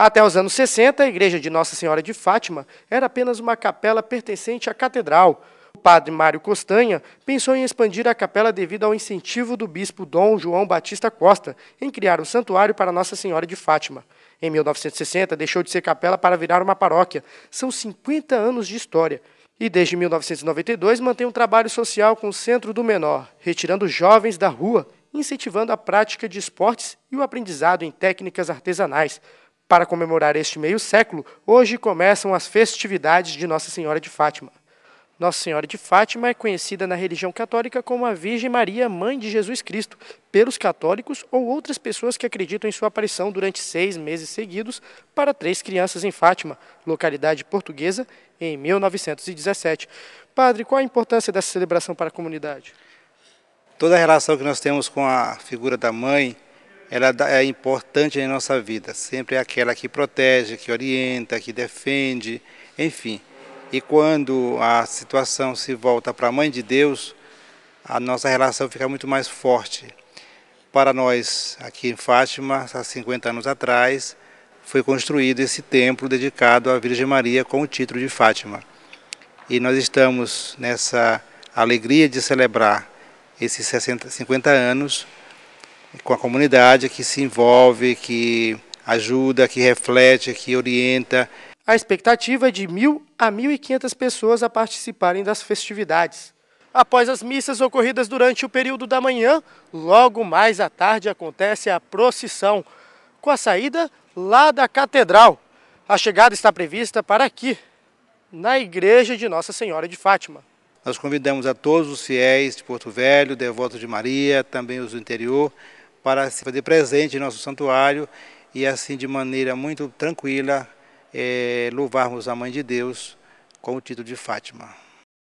Até os anos 60, a igreja de Nossa Senhora de Fátima era apenas uma capela pertencente à catedral. O padre Mário Costanha pensou em expandir a capela devido ao incentivo do bispo Dom João Batista Costa em criar um santuário para Nossa Senhora de Fátima. Em 1960, deixou de ser capela para virar uma paróquia. São 50 anos de história. E desde 1992 mantém um trabalho social com o Centro do Menor, retirando jovens da rua, incentivando a prática de esportes e o aprendizado em técnicas artesanais, para comemorar este meio século, hoje começam as festividades de Nossa Senhora de Fátima. Nossa Senhora de Fátima é conhecida na religião católica como a Virgem Maria, mãe de Jesus Cristo, pelos católicos ou outras pessoas que acreditam em sua aparição durante seis meses seguidos para três crianças em Fátima, localidade portuguesa, em 1917. Padre, qual a importância dessa celebração para a comunidade? Toda a relação que nós temos com a figura da mãe ela é importante em nossa vida, sempre é aquela que protege, que orienta, que defende, enfim. E quando a situação se volta para a Mãe de Deus, a nossa relação fica muito mais forte. Para nós, aqui em Fátima, há 50 anos atrás, foi construído esse templo dedicado à Virgem Maria com o título de Fátima. E nós estamos nessa alegria de celebrar esses 60, 50 anos com a comunidade que se envolve, que ajuda, que reflete, que orienta. A expectativa é de 1.000 a 1.500 pessoas a participarem das festividades. Após as missas ocorridas durante o período da manhã, logo mais à tarde acontece a procissão, com a saída lá da Catedral. A chegada está prevista para aqui, na Igreja de Nossa Senhora de Fátima. Nós convidamos a todos os fiéis de Porto Velho, devotos de Maria, também os do interior, para se fazer presente em nosso santuário e assim de maneira muito tranquila é, louvarmos a Mãe de Deus com o título de Fátima.